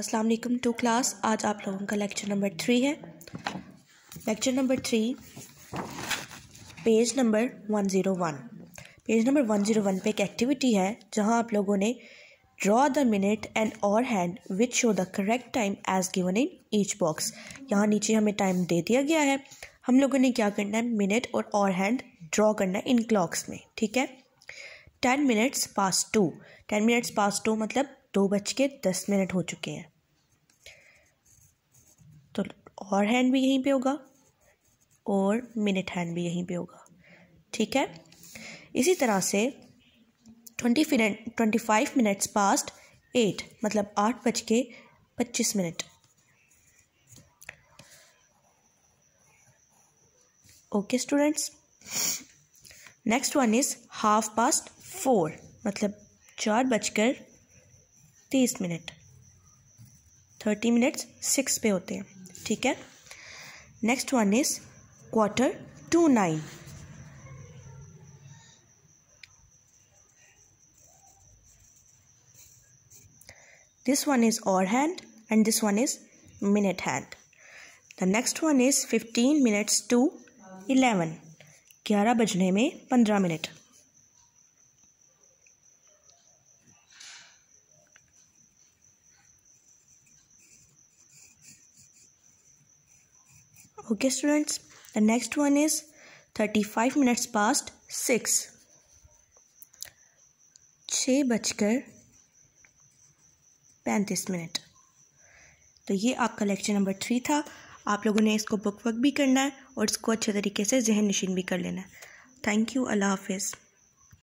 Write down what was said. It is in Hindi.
अस्सलाम वालेकुम टू क्लास आज आप लोगों का लेक्चर नंबर थ्री है lecture number three page number one zero one page number one zero one पे एक एक्टिविटी है जहां आप लोगों ने draw the minute and hour hand which show the correct time as given in each box यहाँ नीचे हमें टाइम दे दिया गया है हम लोगों ने क्या करना है मिनट और और हैंड ड्रॉ करना है इन क्लॉक्स में ठीक है ten minutes past two ten minutes past two मतलब दो बज के दस मिनट हो चुके हैं तो और हैंड भी यहीं पे होगा और मिनट हैंड भी यहीं पे होगा ठीक है इसी तरह से ट्वेंटी फिन twenty five minutes past eight मतलब आठ बज के पच्चीस minute okay students next one is half past four मतलब चार बजकर तीस मिनट थर्टी मिनट्स सिक्स पे होते हैं ठीक है next one is quarter to nine this one is hour hand and this one is minute hand the next one is fifteen minutes to eleven ग्यारह बजने में पंद्रह minute okay students the next one is thirty five minutes past six छः बजकर पैंतीस मिनट तो ये आपका लेक्चर नंबर थ्री था आप लोगों ने इसको बुक वर्क भी करना है और इसको अच्छे तरीके से जहन नशीन भी कर लेना है थैंक यू अल्लाह हाफिज़